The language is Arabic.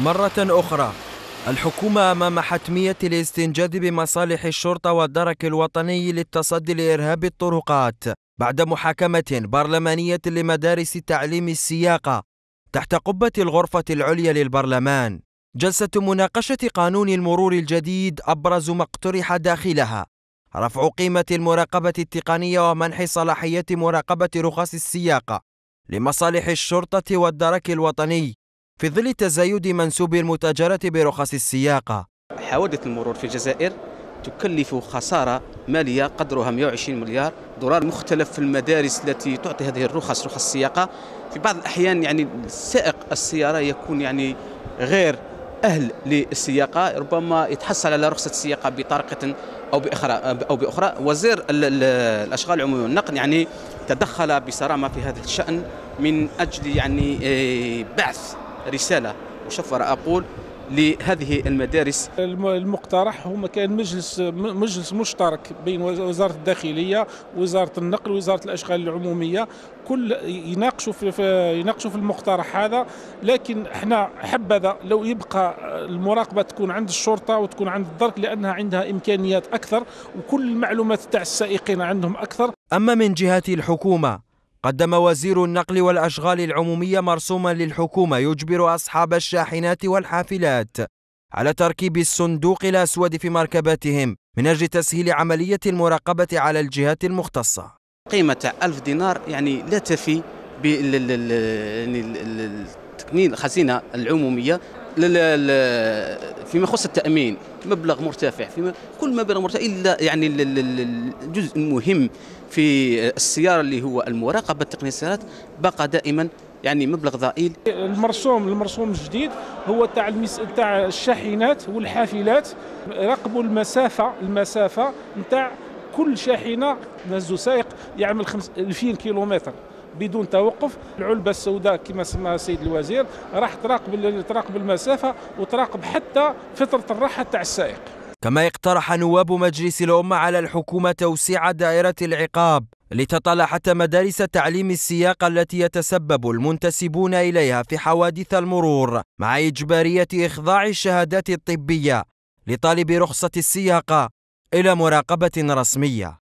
مرة أخرى الحكومة أمام حتمية الاستنجاد بمصالح الشرطة والدرك الوطني للتصدي لإرهاب الطرقات بعد محاكمة برلمانية لمدارس تعليم السياقة تحت قبة الغرفة العليا للبرلمان جلسة مناقشة قانون المرور الجديد أبرز ما اقترح داخلها رفع قيمة المراقبة التقنية ومنح صلاحية مراقبة رخص السياقة لمصالح الشرطة والدرك الوطني في ظل تزايد منسوب المتاجرة برخص السياقة حوادث المرور في الجزائر تكلف خسارة مالية قدرها 120 مليار دولار مختلف المدارس التي تعطي هذه الرخص رخص السياقة في بعض الأحيان يعني سائق السيارة يكون يعني غير أهل للسياقة ربما يتحصل على رخصة السياقة بطريقة أو بأخرى أو بأخرى وزير الأشغال العمومية والنقل يعني تدخل بصرامة في هذا الشأن من أجل يعني إيه، بعث رسالة مشفرة أقول لهذه المدارس المقترح هو كان مجلس مجلس مشترك بين وزاره الداخليه وزاره النقل وزاره الاشغال العموميه كل يناقشوا في يناقشوا في المقترح هذا لكن احنا حبذا لو يبقى المراقبه تكون عند الشرطه وتكون عند الدرك لانها عندها امكانيات اكثر وكل المعلومات تاع السائقين عندهم اكثر اما من جهه الحكومه قدم وزير النقل والأشغال العمومية مرسوما للحكومة يجبر أصحاب الشاحنات والحافلات على تركيب الصندوق الأسود في مركباتهم من أجل تسهيل عملية المراقبة على الجهات المختصة قيمة ألف دينار يعني لا تفي بالتقنين يعني الخزينة العمومية فيما يخص التامين مبلغ مرتفع فيما كل مبلغ مرتفع الا يعني الجزء المهم في السياره اللي هو المراقبه التقنيه السيارات بقى دائما يعني مبلغ ضئيل المرسوم المرسوم الجديد هو تاع المس... تاع الشاحنات والحافلات راقبوا المسافه المسافه نتاع كل شاحنه نزو سائق يعمل خمس... كيلومتر بدون توقف العلبه السوداء كما سماها السيد الوزير راح تراقب تراقب المسافه وتراقب حتى فتره الراحه تاع السائق كما اقترح نواب مجلس الأمة على الحكومة توسيع دائرة العقاب لتطلع حتى مدارس تعليم السياقة التي يتسبب المنتسبون إليها في حوادث المرور مع إجبارية إخضاع الشهادات الطبية لطالب رخصة السياقة إلى مراقبة رسمية